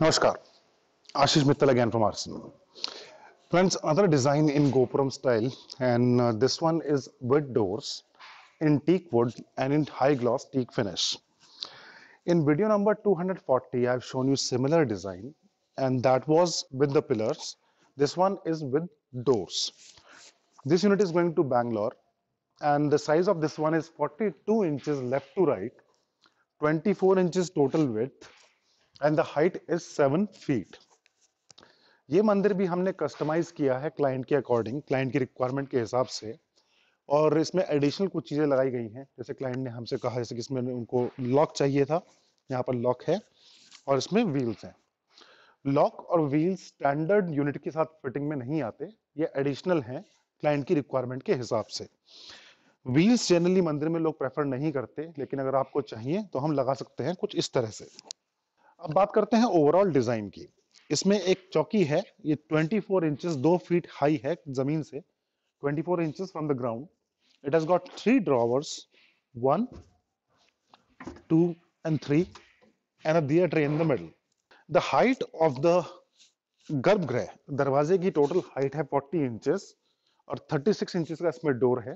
Namaskar, Ashish Mittal again from ours. Friends, another design in Gopuram style and uh, this one is with doors in teak wood and in high gloss teak finish. In video number 240, I've shown you similar design and that was with the pillars. This one is with doors. This unit is going to Bangalore and the size of this one is 42 inches left to right, 24 inches total width and the height is seven feet ये मंदिर भी हमने customise किया है client के according client की requirement के हिसाब से और इसमें एडिशनल कुछ चीज़ें लगाई गई हैं जैसे क्लाइंट ने हमसे कहा जैसे कि इसमें उनको लॉक चाहिए था यहाँ पर लॉक है और इसमें व्हील्स हैं लॉक और व्हील्स स्टैंडर्ड यूनिट के साथ फिटिंग में नहीं आते ये एडिशनल हैं क्लाइंट की रिक्वायरमेंट के हिसाब से व्हील्स जनरली मंदिर में लोग प्रेफर नहीं करते लेकिन अगर आपको चाहिए तो हम लगा सकते हैं कुछ इस तरह से अब बात करते हैं ओवरऑल डिजाइन की इसमें एक चौकी है ये 24 फोर इंचज दो फीट हाई है जमीन से 24 four inches from the ground it has got three drawers one two and three and a dear tray in the middle the height of the गर्भगृह दरवाजे की टोटल हाइट है 40 inches और 36 inches का इसमें डोर है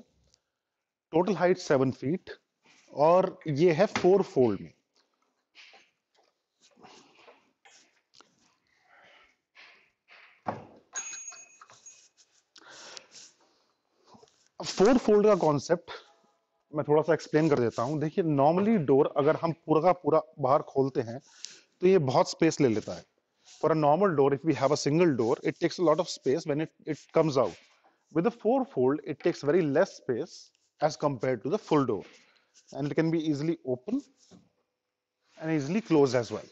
टोटल हाइट सेवन फीट और ये है फोर फोल्ड में फोर फोल्ड का कॉन्सेप्ट मैं थोड़ा सा एक्सप्लेन कर देता हूँ देखिए नॉर्मली डोर अगर हम पूरा का पूरा बाहर खोलते हैं तो ये बहुत स्पेस ले लेता है for a normal door if we have a single door it takes a lot of space when it it comes out with a four fold it takes very less space as compare to the full door and it can be easily open and easily close as well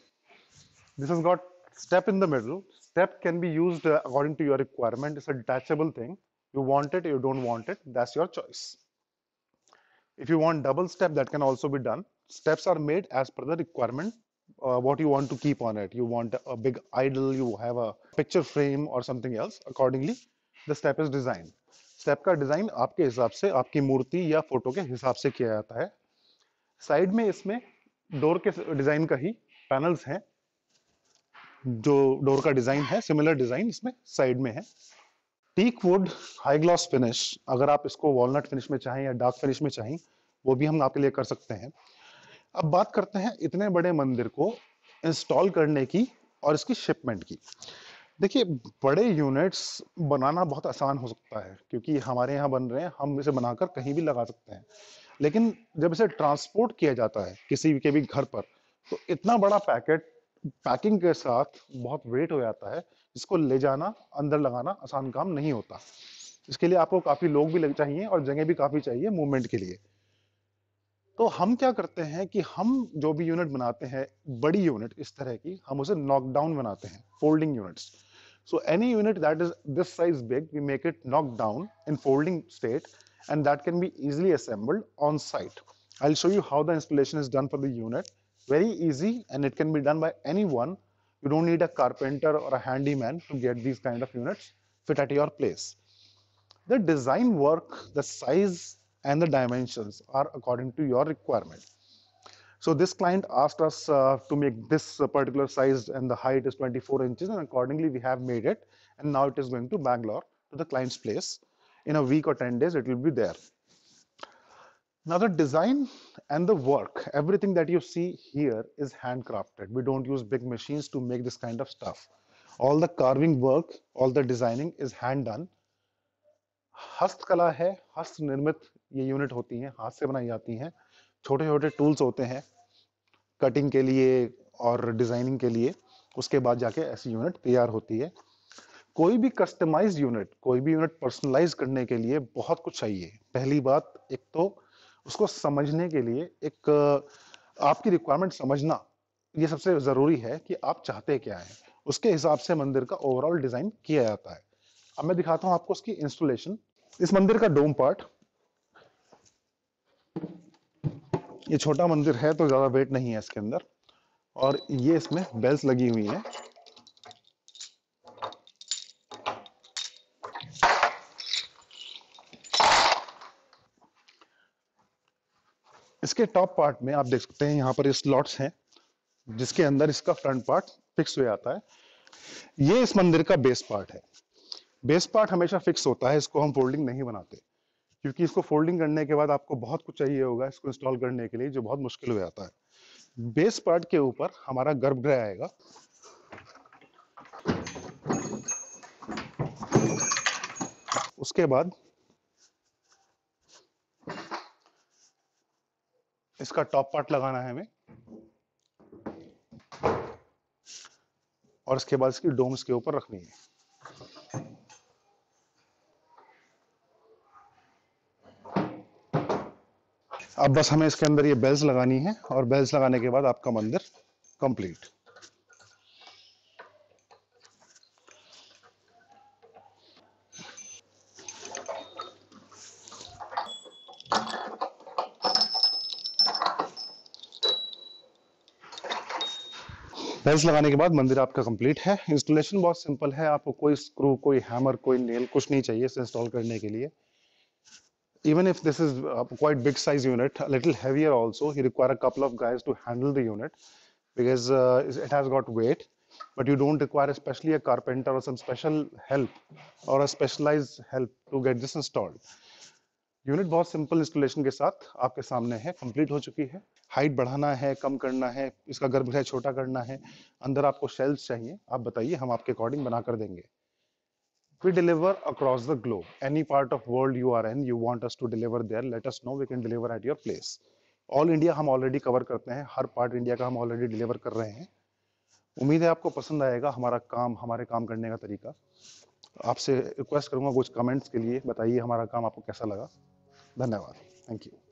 this is got step in the middle step can be use according to your requirement it's a a thing You want it, you don't want it, that's your choice. If you want double step, that can also be done. Steps are made as per the requirement, uh, what you want to keep on it. You want a big idol, you have a picture frame or something else. Accordingly, the step is designed. Step का design आपके हिसाब से आपकी मूर्ति या photo के हिसाब से किया जाता है साइड में इसमें डोर के डिजाइन का ही पैनल्स हैं जो डोर का डिजाइन है सिमिलर डिजाइन इसमें साइड में है teak wood high gloss finish अगर आप इसको वॉलनट फिनिश में चाहें या डार्क फिनिश में चाहें वो भी हम आपके लिए कर सकते हैं अब बात करते हैं इतने बड़े मंदिर को इंस्टॉल करने की और इसकी शिपमेंट की देखिए बड़े यूनिट्स बनाना बहुत आसान हो सकता है क्योंकि हमारे यहाँ बन रहे हैं हम इसे बनाकर कहीं भी लगा सकते हैं लेकिन जब इसे ट्रांसपोर्ट किया जाता है किसी के भी घर पर तो इतना बड़ा पैकेट पैकिंग के साथ बहुत वेट हो जाता है जिसको ले जाना अंदर लगाना आसान काम नहीं होता इसके लिए आपको काफी लोग भी चाहिए और जगह भी काफी चाहिए मूवमेंट के लिए तो हम क्या करते हैं कि हम जो भी यूनिट बनाते हैं बड़ी यूनिट इस तरह की हम उसे नॉकडाउन बनाते हैं folding units so any unit that is this size big we make it knock down in folding state and that can be easily assembled on site I show you how the installation is done for the unit very easy and it can be done by anyone You don't need a carpenter or a handyman to get these kind of units fit at your place. The design work, the size and the dimensions are according to your requirement. So this client asked us uh, to make this particular size and the height is 24 inches and accordingly we have made it and now it is going to Bangalore to the client's place. In a week or 10 days it will be there. Now the design and the work, everything that you see here is handcrafted. We don't use big machines to make this kind of stuff. All the carving work, all the designing is hand done. हस्तकला है हस्त निर्मित ये unit होती हैं हाथ से बनाई जाती हैं छोटे छोटे टूल्स होते हैं कटिंग के लिए और डिजाइनिंग के लिए उसके बाद जाके ऐसी यूनिट तैयार होती है कोई भी कस्टमाइज यूनिट कोई भी यूनिट पर्सनलाइज करने के लिए बहुत कुछ चाहिए पहली बात एक तो उसको समझने के लिए एक आपकी रिक्वायरमेंट समझना ये सबसे ज़रूरी है कि आप चाहते क्या हैं उसके हिसाब से मंदिर का ओवरऑल डिज़ाइन किया जाता है अब मैं दिखाता हूँ आपको उसकी इंस्टॉलेशन इस मंदिर का डोम पार्ट ये छोटा मंदिर है तो ज़्यादा वेट नहीं है इसके अंदर और ये इसमें बेल्स लगी हुई हैं इसके टॉप पार्ट में आप देख सकते हैं यहाँ पर स्लॉट्स हैं जिसके अंदर इसका फ्रंट पार्ट फिक्स हो जाता है ये इस मंदिर का बेस पार्ट है बेस पार्ट हमेशा फिक्स होता है इसको हम फोल्डिंग नहीं बनाते क्योंकि इसको फोल्डिंग करने के बाद आपको बहुत कुछ चाहिए होगा इसको इंस्टॉल करने के लिए जो बहुत मुश्किल हो जाता है बेस पार्ट के ऊपर हमारा गर्भगृह आएगा उसके बाद इसका टॉप पार्ट लगाना है हमें और इसके बाद इसकी डोम्स के ऊपर रखनी है अब बस हमें इसके अंदर ये बेल्स लगानी है और बेल्स लगाने के बाद आपका मंदिर कंप्लीट बेल्ट लगाने के बाद मंदिर आपका कंप्लीट है इंस्टॉलेशन बहुत सिंपल है आपको कोई स्क्रू कोई हैमर कोई नेल कुछ नहीं चाहिए इसे इंस्टॉल करने के लिए even if this is a quite big size unit a little heavier also you require a couple of guys to handle the unit because uh, it has got weight but you don't require especially a carpenter or some special help or a specialized help to get this installed unit बहुत simple installation के साथ आपके सामने है complete हो चुकी है height बढ़ाना है कम करना है इसका गर्भगृह छोटा करना है अंदर आपको शेल्स चाहिए आप बताइए हम आपके अकॉर्डिंग बना कर देंगे we deliver across the globe any part of world you are an you want us to deliver there let us know we can deliver at your all India हम ऑलरेडी कवर करते हैं हर part India का हम already deliver कर रहे हैं उम्मीद है आपको पसंद आएगा हमारा काम हमारे काम करने का तरीका आपसे रिक्वेस्ट करूंगा कुछ कमेंट्स के लिए बताइए हमारा काम आपको कैसा लगा धन्यवाद थैंक यू